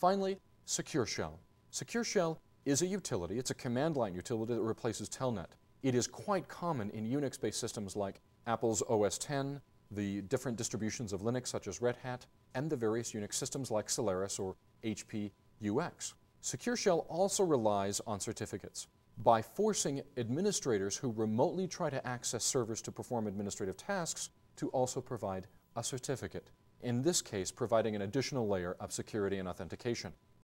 Finally, Secure Shell. Secure Shell is a utility, it's a command line utility that replaces Telnet. It is quite common in Unix-based systems like Apple's OS X, the different distributions of Linux such as Red Hat, and the various Unix systems like Solaris or HP UX. Secure Shell also relies on certificates. By forcing administrators who remotely try to access servers to perform administrative tasks to also provide a certificate in this case providing an additional layer of security and authentication.